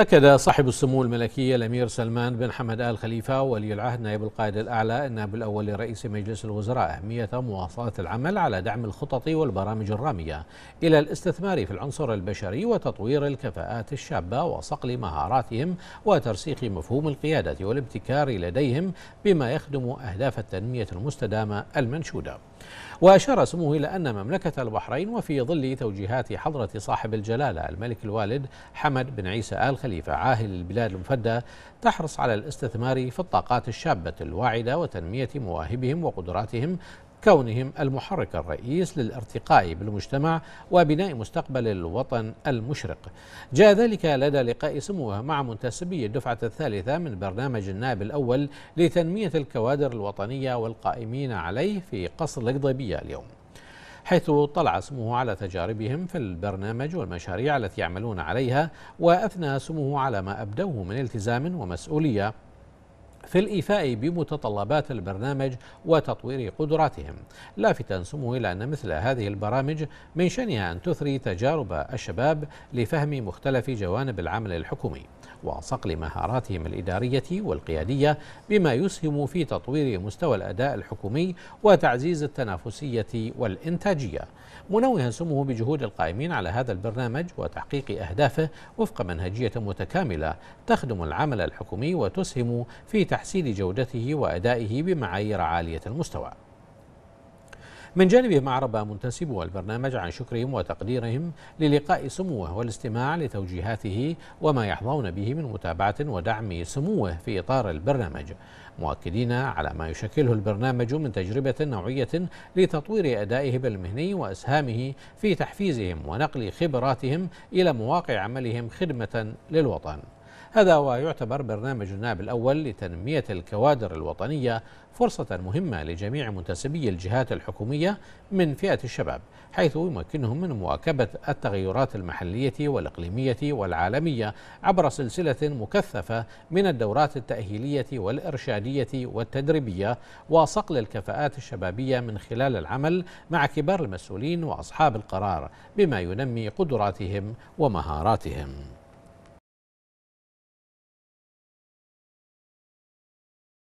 أكد صاحب السمو الملكي الأمير سلمان بن حمد آل خليفة ولي العهد نائب القائد الأعلى النائب الأول لرئيس مجلس الوزراء أهمية مواصلة العمل على دعم الخطط والبرامج الرامية إلى الاستثمار في العنصر البشري وتطوير الكفاءات الشابة وصقل مهاراتهم وترسيخ مفهوم القيادة والابتكار لديهم بما يخدم أهداف التنمية المستدامة المنشودة وأشار سموه إلى أن مملكة البحرين وفي ظل توجيهات حضرة صاحب الجلالة الملك الوالد حمد بن عيسى آل خليفة عاهل البلاد المفدى تحرص على الاستثمار في الطاقات الشابة الواعدة وتنمية مواهبهم وقدراتهم كونهم المحرك الرئيس للارتقاء بالمجتمع وبناء مستقبل الوطن المشرق جاء ذلك لدى لقاء سموه مع منتسبي الدفعة الثالثة من برنامج النائب الأول لتنمية الكوادر الوطنية والقائمين عليه في قصر القضيبية اليوم حيث اطلع سموه على تجاربهم في البرنامج والمشاريع التي يعملون عليها وأثنى سموه على ما أبدوه من التزام ومسؤولية في الإيفاء بمتطلبات البرنامج وتطوير قدراتهم لافتا سمو إلى أن مثل هذه البرامج من شأنها أن تثري تجارب الشباب لفهم مختلف جوانب العمل الحكومي وصقل مهاراتهم الإدارية والقيادية بما يسهم في تطوير مستوى الأداء الحكومي وتعزيز التنافسية والإنتاجية منوها سموه بجهود القائمين على هذا البرنامج وتحقيق أهدافه وفق منهجية متكاملة تخدم العمل الحكومي وتسهم في لتحسين جودته وأدائه بمعايير عالية المستوى من جانبهم أعرب منتسبو البرنامج عن شكرهم وتقديرهم للقاء سموه والاستماع لتوجيهاته وما يحظون به من متابعة ودعم سموه في إطار البرنامج مؤكدين على ما يشكله البرنامج من تجربة نوعية لتطوير أدائهم المهني وأسهامه في تحفيزهم ونقل خبراتهم إلى مواقع عملهم خدمة للوطن هذا ويعتبر برنامج النائب الأول لتنمية الكوادر الوطنية فرصة مهمة لجميع منتسبي الجهات الحكومية من فئة الشباب حيث يمكنهم من مواكبة التغيرات المحلية والإقليمية والعالمية عبر سلسلة مكثفة من الدورات التأهيلية والإرشادية والتدريبية وصقل الكفاءات الشبابية من خلال العمل مع كبار المسؤولين وأصحاب القرار بما ينمي قدراتهم ومهاراتهم